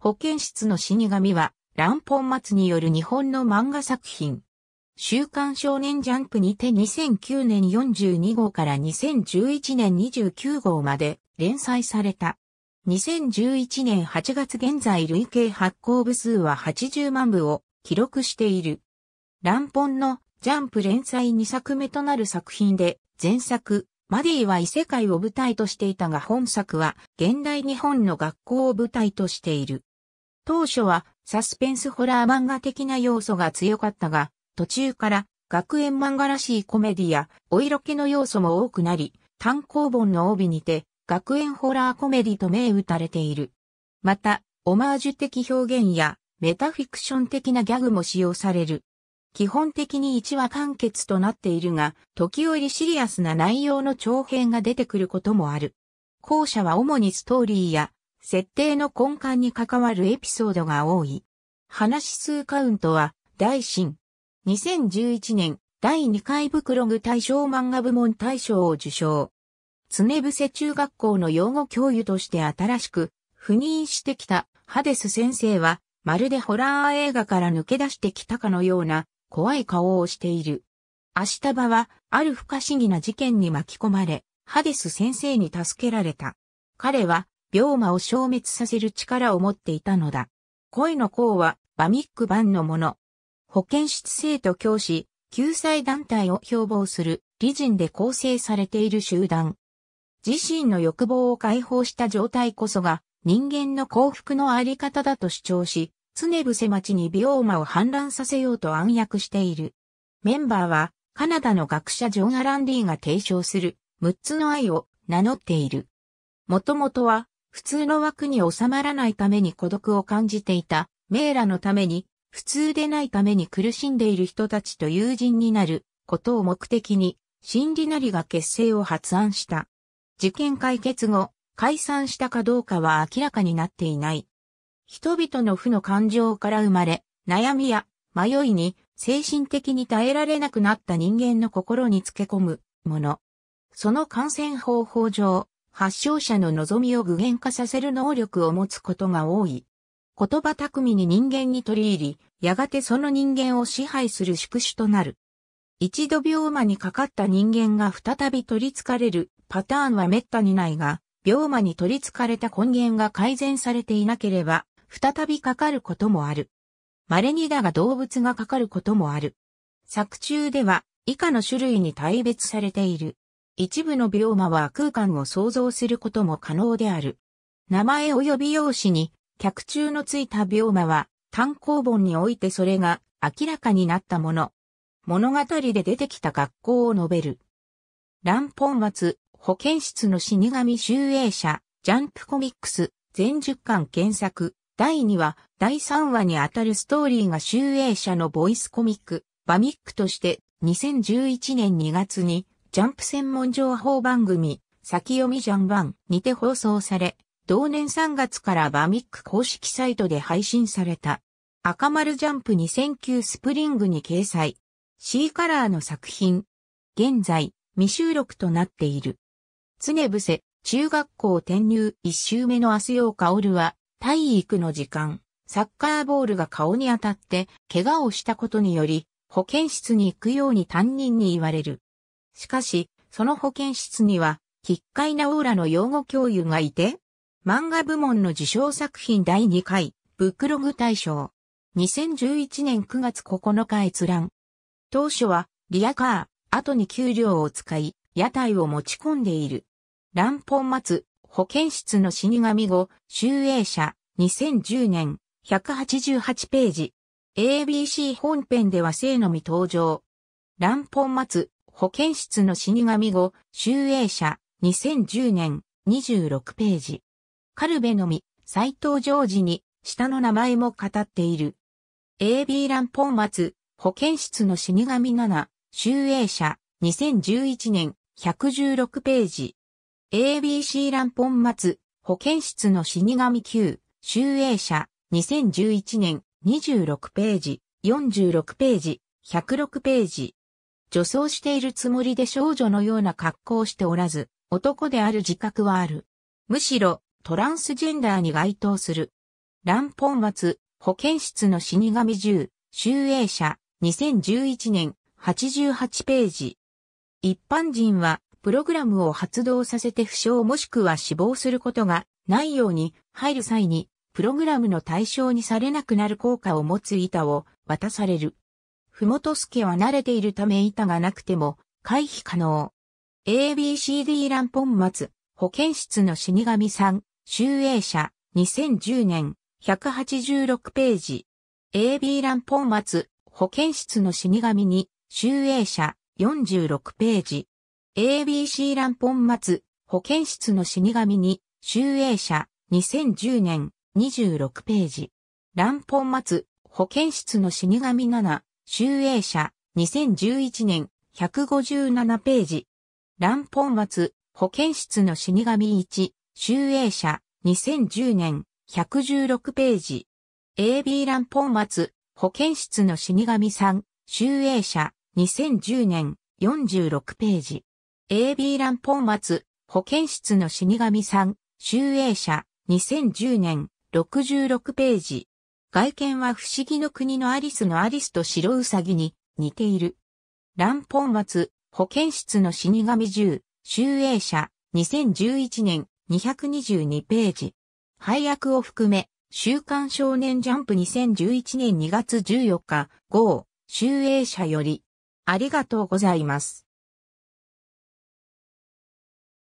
保健室の死神は、乱本松による日本の漫画作品。週刊少年ジャンプにて2009年42号から2011年29号まで連載された。2011年8月現在累計発行部数は80万部を記録している。乱本のジャンプ連載2作目となる作品で、前作、マディは異世界を舞台としていたが本作は現代日本の学校を舞台としている。当初はサスペンスホラー漫画的な要素が強かったが、途中から学園漫画らしいコメディやお色気の要素も多くなり、単行本の帯にて学園ホラーコメディと銘打たれている。また、オマージュ的表現やメタフィクション的なギャグも使用される。基本的に1話完結となっているが、時折シリアスな内容の長編が出てくることもある。後者は主にストーリーや設定の根幹に関わるエピソードが多い。話数カウントは、大新。2011年、第2回ブクログ大賞漫画部門大賞を受賞。常伏中学校の養護教諭として新しく赴任してきたハデス先生は、まるでホラー映画から抜け出してきたかのような怖い顔をしている。明日場は、ある不可思議な事件に巻き込まれ、ハデス先生に助けられた。彼は、病魔を消滅させる力を持っていたのだ。恋の功は、バミック版のもの。保健室生徒教師、救済団体を標榜する理人で構成されている集団。自身の欲望を解放した状態こそが人間の幸福のあり方だと主張し、常伏町に病魔を氾濫させようと暗躍している。メンバーはカナダの学者ジョン・アランディが提唱する6つの愛を名乗っている。もともとは普通の枠に収まらないために孤独を感じていた、メーラのために、普通でないために苦しんでいる人たちと友人になることを目的に、心理なりが結成を発案した。事件解決後、解散したかどうかは明らかになっていない。人々の負の感情から生まれ、悩みや迷いに精神的に耐えられなくなった人間の心につけ込むもの。その感染方法上、発症者の望みを具現化させる能力を持つことが多い。言葉巧みに人間に取り入り、やがてその人間を支配する宿主となる。一度病魔にかかった人間が再び取り憑かれるパターンは滅多にないが、病魔に取り憑かれた根源が改善されていなければ、再びかかることもある。稀にだが動物がかかることもある。作中では以下の種類に大別されている。一部の病魔は空間を想像することも可能である。名前及び用紙に、脚中のついた病魔は、単行本においてそれが明らかになったもの。物語で出てきた学校を述べる。乱本末、保健室の死神集英社、ジャンプコミックス、全10巻検索、第2話、第3話にあたるストーリーが集英社のボイスコミック、バミックとして2011年2月にジャンプ専門情報番組、先読みジャンバンにて放送され、同年3月からバミック公式サイトで配信された。赤丸ジャンプ2009スプリングに掲載。C カラーの作品。現在、未収録となっている。常伏せ、中学校転入一周目の明日陽るは、体育の時間、サッカーボールが顔に当たって、怪我をしたことにより、保健室に行くように担任に言われる。しかし、その保健室には、奇怪なオーラの用語教諭がいて、漫画部門の受賞作品第2回、ブックログ大賞。2011年9月9日閲覧。当初は、リアカー、後に給料を使い、屋台を持ち込んでいる。乱本松、保健室の死神後、集英社、2010年、188ページ。ABC 本編では生のみ登場。乱本松、保健室の死神後、集英社、2010年、26ページ。カルベのみ、斎藤常時に、下の名前も語っている。AB ランポン松、保健室の死神7、集英社、2011年、116ページ。ABC ランポン松、保健室の死神9、集英社、2011年、26ページ、46ページ、106ページ。女装しているつもりで少女のような格好をしておらず、男である自覚はある。むしろ、トランスジェンダーに該当する。乱本末、保健室の死神銃、集英社、2011年、88ページ。一般人は、プログラムを発動させて負傷もしくは死亡することがないように、入る際に、プログラムの対象にされなくなる効果を持つ板を渡される。ふもとすけは慣れているため板がなくても回避可能。ABCD ランポン松、保健室の死神さん、集英社、2010年、186ページ。AB ランポン松、保健室の死神に、集英社、46ページ。ABC ランポン松、保健室の死神に、集英社、2010年、26ページ。ランポン松、保健室の死神7、集英社、2011年、157ページ。乱本末、保健室の死神1、集英社、2010年、116ページ。AB 乱本末、保健室の死神3、集英社、2010年、46ページ。AB 乱本末、保健室の死神3、集英社、2010年、66ページ。外見は不思議の国のアリスのアリスと白ウサギに似ている。乱本末、保健室の死神10、集英社、2011年、222ページ。配役を含め、週刊少年ジャンプ2011年2月14日、号、集英社より、ありがとうございます。